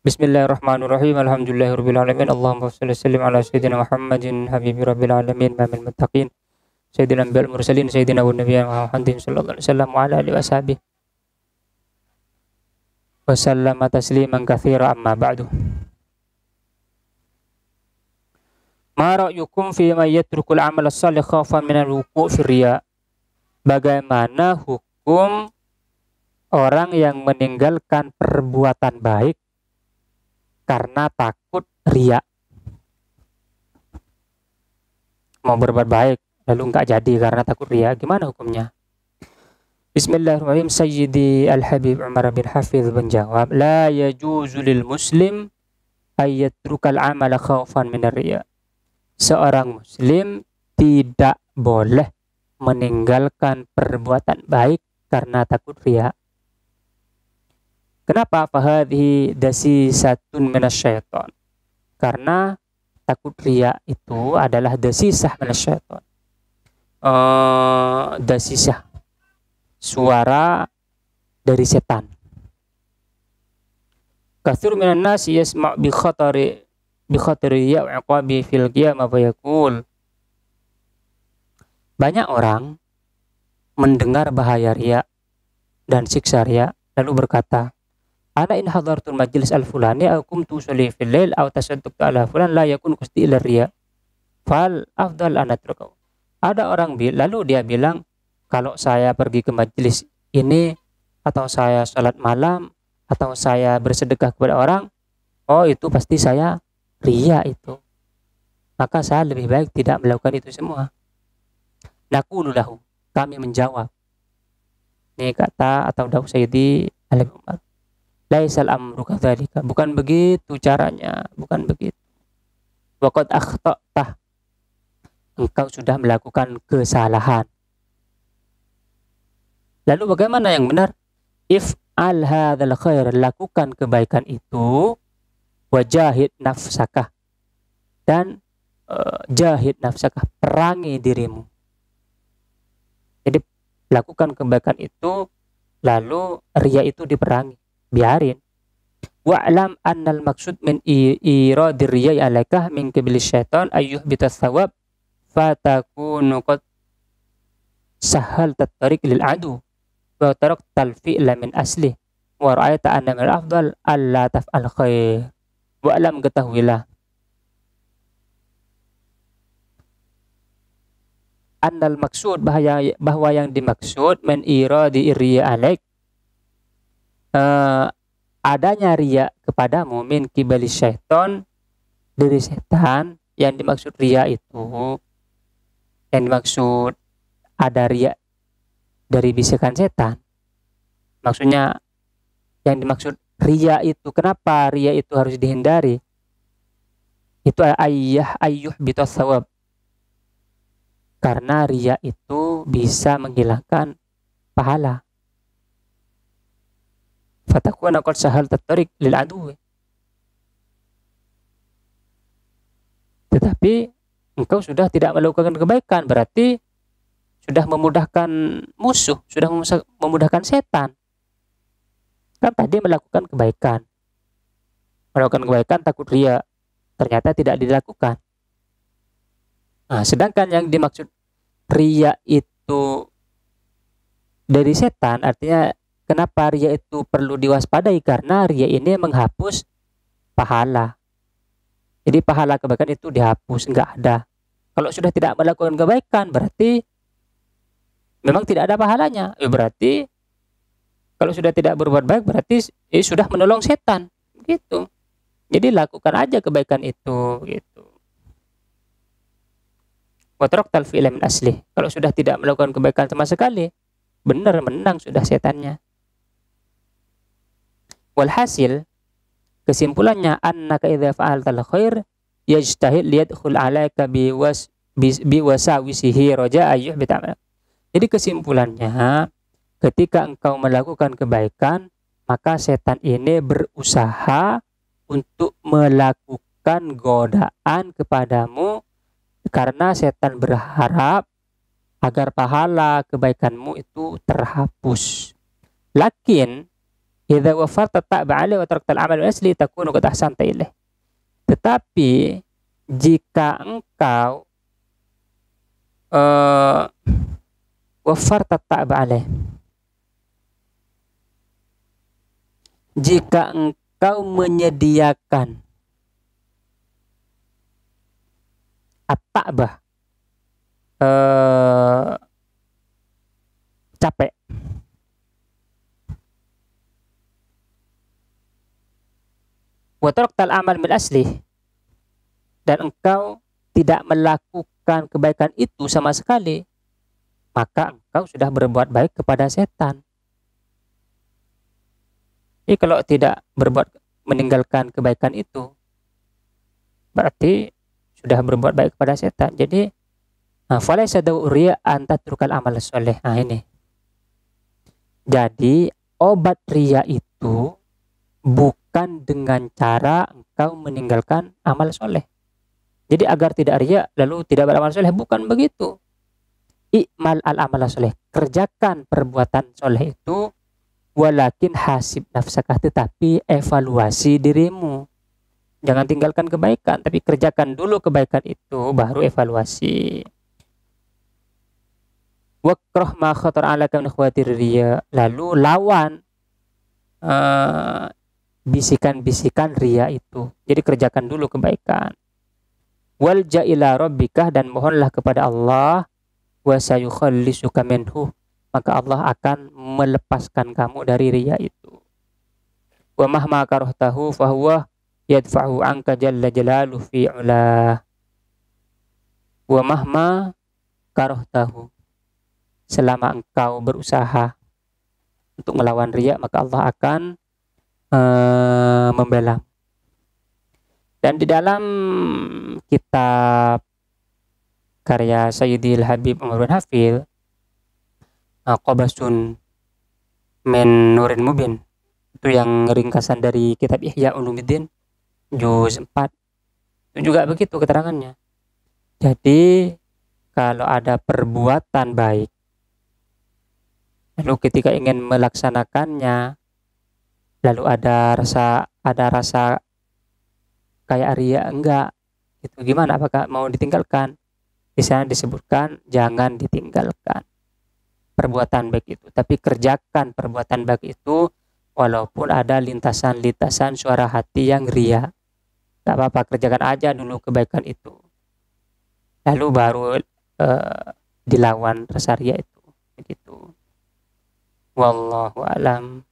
Bismillahirrahmanirrahim. Alhamdulillahirrahmanirrahim. Allahumma salli sallim ala Sayyidina Muhammadin habibi rabbil alamin mamil muttaqin. Sayyidina anbiya mursalin Sayyidina wa nabiyya Muhammadin sallallahu alaihi wasallam wa ala alihi washabi. Wa sallama tasliman katsira amma ba'du. Ma ra'yukum fi man yatrukul amal salih khawfan min al-wuqu' fi riya? Bagaimana hukum orang yang meninggalkan perbuatan baik karena takut ria mau berbuat baik lalu nggak jadi karena takut ria gimana hukumnya Bismillahirrahmanirrahim Sayyidi Al-Habib Umar bin Hafiz menjawab La yajuzu lil muslim ayyatrukal amala khawfan minar ria Seorang muslim tidak boleh meninggalkan perbuatan baik karena takut riak. Kenapa? Fahadhi satun minasyaiton. Karena takut ria itu adalah dasisah minasyaiton. Uh, dasisah. Suara dari setan. Kathir minan nas yasma' bi khatari bi khatari ya iqabi fil qiyamah fa Banyak orang mendengar bahaya ria dan siksa ria lalu berkata, ana in hadartul majlis al fulani aw kumtu usalli fil lail aw tasaddaqtu ala fulan la yakun qasdi ila riya fal afdal an atrukau ada orang bil lalu dia bilang kalau saya pergi ke majlis ini atau saya sholat malam atau saya bersedekah kepada orang oh itu pasti saya ria itu maka saya lebih baik tidak melakukan itu semua nakululahu kami menjawab ini kata atau dakwah Sayyidi alaihi laisal amru kadzalika bukan begitu caranya bukan begitu waqad akhta'ta engkau sudah melakukan kesalahan lalu bagaimana yang benar if al hadzal khair lakukan kebaikan itu wajahid nafsakah dan uh, jahid nafsakah perangi dirimu jadi lakukan kebaikan itu lalu ria itu diperangi biarin wa alam annal maksud min iradir riya alaka min kibli syaitan ayuh bitas thawab fatakunu qad sahal tatarik lil adu wa tarak talfi min asli wa ra'aita anna min afdal alla taf'al khair alam ketahuilah annal maksud bahaya bahwa yang dimaksud men iradi iri alaik uh, eh, adanya ria ya kepadamu min kibali syaiton dari setan yang dimaksud ria itu yang dimaksud ada ria dari bisikan setan maksudnya yang dimaksud ria itu kenapa ria itu harus dihindari itu ayah ayuh bitos sawab karena ria itu bisa menghilangkan pahala fatakuna qad sahal tarik lil adu. Tetapi engkau sudah tidak melakukan kebaikan berarti sudah memudahkan musuh, sudah memudahkan setan. Kan tadi melakukan kebaikan. Melakukan kebaikan takut ria, ternyata tidak dilakukan. Nah, sedangkan yang dimaksud ria itu dari setan artinya Kenapa ria itu perlu diwaspadai? Karena ria ini menghapus pahala. Jadi pahala kebaikan itu dihapus, nggak ada. Kalau sudah tidak melakukan kebaikan, berarti memang tidak ada pahalanya. Eh, berarti kalau sudah tidak berbuat baik, berarti eh, sudah menolong setan. Gitu. Jadi lakukan aja kebaikan itu. Gitu. Watrok talfi asli. Kalau sudah tidak melakukan kebaikan sama sekali, benar menang sudah setannya. Walhasil kesimpulannya ka idza fa'altal khair yajtahid liyadkhul alaika bi wasawisihi raja ayyuh bitamal. Jadi kesimpulannya ketika engkau melakukan kebaikan maka setan ini berusaha untuk melakukan godaan kepadamu karena setan berharap agar pahala kebaikanmu itu terhapus. Lakin Idza wafar ta'ba alaihi wa taraktal amal asli takunu qad ahsanta ilaih. Tetapi jika engkau uh, wafarta ta'ba alaihi jika engkau menyediakan at-ta'bah uh, capek Wataraktal amal mil asli. dan engkau tidak melakukan kebaikan itu sama sekali maka engkau sudah berbuat baik kepada setan jadi kalau tidak berbuat meninggalkan kebaikan itu berarti sudah berbuat baik kepada setan jadi sadau ria anta turkal amal soleh nah ini jadi obat ria itu bukan dengan cara engkau meninggalkan amal soleh. Jadi agar tidak ria lalu tidak beramal soleh bukan begitu. Ikmal al amal soleh kerjakan perbuatan soleh itu walakin hasib nafsakah tetapi evaluasi dirimu. Jangan tinggalkan kebaikan tapi kerjakan dulu kebaikan itu baru evaluasi. Wakroh ma khatar ala min khawatir ria lalu lawan eh, bisikan-bisikan ria itu. Jadi kerjakan dulu kebaikan. Wal ja'ila rabbikah dan mohonlah kepada Allah wa sayukhallisuka minhu. Maka Allah akan melepaskan kamu dari ria itu. Wa mahma karahtahu fahuwa yadfa'u anka jalla jalalu fi ulah. Wa mahma karahtahu. Selama engkau berusaha untuk melawan ria, maka Allah akan uh, membela. Dan di dalam kitab karya Sayyidil Habib Umar bin Hafil eh, Qobasun Men Nurin Mubin itu yang ringkasan dari kitab Ihya Ulumuddin juz 4 itu juga begitu keterangannya jadi kalau ada perbuatan baik lalu ketika ingin melaksanakannya lalu ada rasa ada rasa kayak Arya enggak itu gimana apakah mau ditinggalkan di sana disebutkan jangan ditinggalkan perbuatan baik itu tapi kerjakan perbuatan baik itu walaupun ada lintasan-lintasan suara hati yang ria tak apa-apa kerjakan aja dulu kebaikan itu lalu baru eh, dilawan rasa ria itu begitu wallahu alam